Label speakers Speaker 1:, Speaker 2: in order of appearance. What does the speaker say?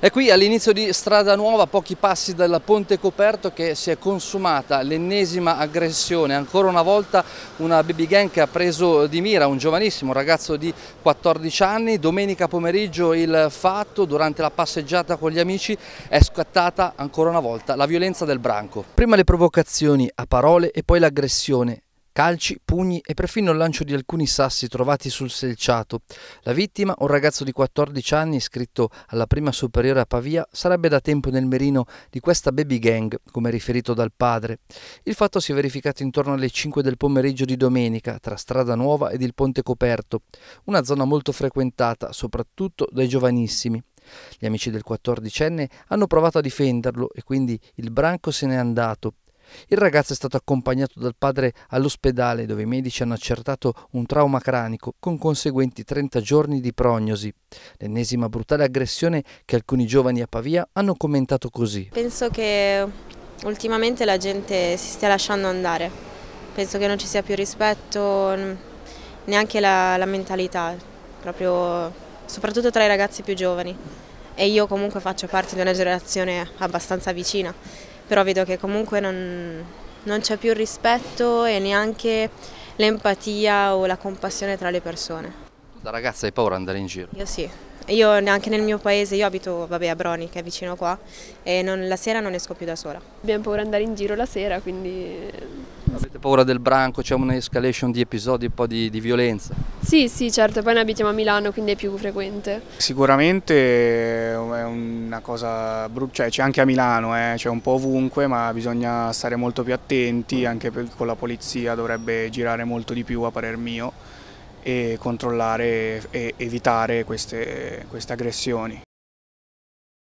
Speaker 1: È qui all'inizio di Strada Nuova, a pochi passi dal Ponte Coperto, che si è consumata l'ennesima aggressione. Ancora una volta una baby gang che ha preso di mira un giovanissimo, un ragazzo di 14 anni. Domenica pomeriggio il fatto, durante la passeggiata con gli amici, è scattata ancora una volta la violenza del branco. Prima le provocazioni a parole e poi l'aggressione Calci, pugni e perfino il lancio di alcuni sassi trovati sul selciato. La vittima, un ragazzo di 14 anni iscritto alla prima superiore a Pavia, sarebbe da tempo nel merino di questa baby gang, come riferito dal padre. Il fatto si è verificato intorno alle 5 del pomeriggio di domenica, tra Strada Nuova ed il Ponte Coperto, una zona molto frequentata, soprattutto dai giovanissimi. Gli amici del 14enne hanno provato a difenderlo e quindi il branco se n'è andato. Il ragazzo è stato accompagnato dal padre all'ospedale dove i medici hanno accertato un trauma cranico con conseguenti 30 giorni di prognosi. L'ennesima brutale aggressione che alcuni giovani a Pavia hanno commentato così.
Speaker 2: Penso che ultimamente la gente si stia lasciando andare, penso che non ci sia più rispetto, neanche la, la mentalità, proprio, soprattutto tra i ragazzi più giovani. E io comunque faccio parte di una generazione abbastanza vicina però vedo che comunque non, non c'è più il rispetto e neanche l'empatia o la compassione tra le persone.
Speaker 1: Da ragazza hai paura di andare in giro?
Speaker 2: Io sì, io anche nel mio paese, io abito vabbè, a Broni che è vicino qua e non, la sera non esco più da sola. Abbiamo paura di andare in giro la sera quindi
Speaker 1: Avete paura del branco, c'è un'escalation di episodi un po' di, di, violenza?
Speaker 2: Sì, sì, certo, poi noi abitiamo a Milano, quindi è più frequente.
Speaker 3: Sicuramente è una cosa brutta, cioè c'è anche a Milano, eh, c'è un po' ovunque, ma bisogna stare molto più attenti, anche con la polizia dovrebbe girare molto di più a parer mio e controllare e evitare queste, queste aggressioni.